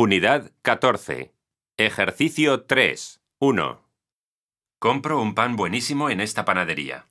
Unidad 14. Ejercicio 3. 1. Compro un pan buenísimo en esta panadería.